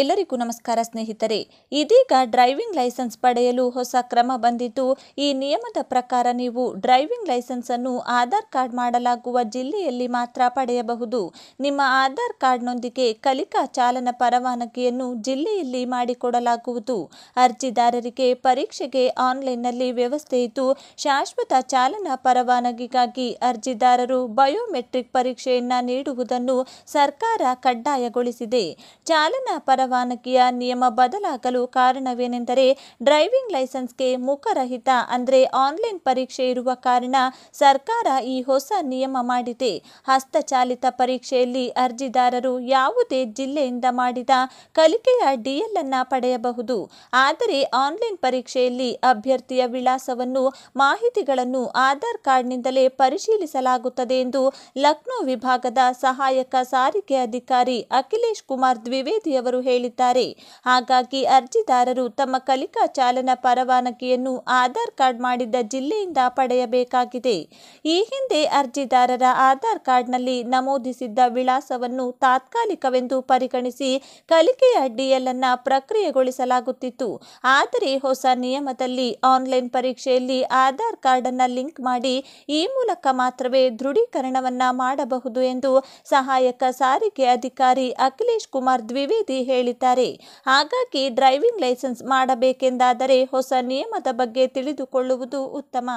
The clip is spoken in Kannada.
ಎಲ್ಲರಿಗೂ ನಮಸ್ಕಾರ ಸ್ನೇಹಿತರೆ ಇದೀಗ ಡ್ರೈವಿಂಗ್ ಲೈಸೆನ್ಸ್ ಪಡೆಯಲು ಹೊಸ ಕ್ರಮ ಬಂದಿದ್ದು ಈ ನಿಯಮದ ಪ್ರಕಾರ ನೀವು ಡ್ರೈವಿಂಗ್ ಲೈಸೆನ್ಸ್ ಅನ್ನು ಆಧಾರ್ ಕಾರ್ಡ್ ಮಾಡಲಾಗುವ ಜಿಲ್ಲೆಯಲ್ಲಿ ಮಾತ್ರ ಪಡೆಯಬಹುದು ನಿಮ್ಮ ಆಧಾರ್ ಕಾರ್ಡ್ನೊಂದಿಗೆ ಕಲಿಕಾ ಚಾಲನ ಪರವಾನಗಿಯನ್ನು ಜಿಲ್ಲೆಯಲ್ಲಿ ಮಾಡಿಕೊಡಲಾಗುವುದು ಅರ್ಜಿದಾರರಿಗೆ ಪರೀಕ್ಷೆಗೆ ಆನ್ಲೈನ್ನಲ್ಲಿ ವ್ಯವಸ್ಥೆ ಇದ್ದು ಶಾಶ್ವತ ಚಾಲನಾ ಪರವಾನಗಿಗಾಗಿ ಅರ್ಜಿದಾರರು ಬಯೋಮೆಟ್ರಿಕ್ ಪರೀಕ್ಷೆಯನ್ನು ನೀಡುವುದನ್ನು ಸರ್ಕಾರ ಕಡ್ಡಾಯಗೊಳಿಸಿದೆ ಚಾಲನಾ ಪರ ಪರವಾನಗಿಯ ನಿಯಮ ಬದಲಾಗಲು ಕಾರಣವೇನೆಂದರೆ ಡ್ರೈವಿಂಗ್ ಲೈಸೆನ್ಸ್ಗೆ ಮುಖರಹಿತ ಅಂದರೆ ಆನ್ಲೈನ್ ಪರೀಕ್ಷೆ ಇರುವ ಕಾರಣ ಸರ್ಕಾರ ಈ ಹೊಸ ನಿಯಮ ಮಾಡಿದೆ ಹಸ್ತಚಾಲಿತ ಪರೀಕ್ಷೆಯಲ್ಲಿ ಅರ್ಜಿದಾರರು ಯಾವುದೇ ಜಿಲ್ಲೆಯಿಂದ ಮಾಡಿದ ಕಲಿಕೆಯ ಡಿಎಲ್ ಅನ್ನ ಪಡೆಯಬಹುದು ಆದರೆ ಆನ್ಲೈನ್ ಪರೀಕ್ಷೆಯಲ್ಲಿ ಅಭ್ಯರ್ಥಿಯ ವಿಳಾಸವನ್ನು ಮಾಹಿತಿಗಳನ್ನು ಆಧಾರ್ ಕಾರ್ಡ್ನಿಂದಲೇ ಪರಿಶೀಲಿಸಲಾಗುತ್ತದೆ ಎಂದು ಲಕ್ನೋ ವಿಭಾಗದ ಸಹಾಯಕ ಸಾರಿಗೆ ಅಧಿಕಾರಿ ಅಖಿಲೇಶ್ ಕುಮಾರ್ ದ್ವಿವೇದಿಯವರು ಹೇಳಿದ್ದಾರೆ ಹಾಗಾಗಿ ಅರ್ಜಿದಾರರು ತಮ್ಮ ಕಲಿಕಾ ಚಾಲನಾ ಪರವಾನಗಿಯನ್ನು ಆಧಾರ್ ಕಾರ್ಡ್ ಮಾಡಿದ್ದ ಜಿಲ್ಲೆಯಿಂದ ಪಡೆಯಬೇಕಾಗಿದೆ ಈ ಹಿಂದೆ ಅರ್ಜಿದಾರರ ಆಧಾರ್ ಕಾರ್ಡ್ನಲ್ಲಿ ನಮೂದಿಸಿದ್ದ ವಿಳಾಸವನ್ನು ತಾತ್ಕಾಲಿಕವೆಂದು ಪರಿಗಣಿಸಿ ಕಲಿಕೆಯ ಡಿಎಲ್ ಪ್ರಕ್ರಿಯೆಗೊಳಿಸಲಾಗುತ್ತಿತ್ತು ಆದರೆ ಹೊಸ ನಿಯಮದಲ್ಲಿ ಆನ್ಲೈನ್ ಪರೀಕ್ಷೆಯಲ್ಲಿ ಆಧಾರ್ ಕಾರ್ಡ್ ಅನ್ನ ಲಿಂಕ್ ಮಾಡಿ ಈ ಮೂಲಕ ಮಾತ್ರವೇ ದೃಢೀಕರಣವನ್ನ ಮಾಡಬಹುದು ಎಂದು ಸಹಾಯಕ ಸಾರಿಗೆ ಅಧಿಕಾರಿ ಅಖಿಲೇಶ್ ಕುಮಾರ್ ದ್ವಿವೇದಿ ಹೇಳಿದ್ದಾರೆ ಹಾಗಾಗಿ ಡ್ರೈವಿಂಗ್ ಲೈಸೆನ್ಸ್ ಮಾಡಬೇಕೆಂದಾದರೆ ಹೊಸ ನಿಯಮದ ಬಗ್ಗೆ ತಿಳಿದುಕೊಳ್ಳುವುದು ಉತ್ತಮ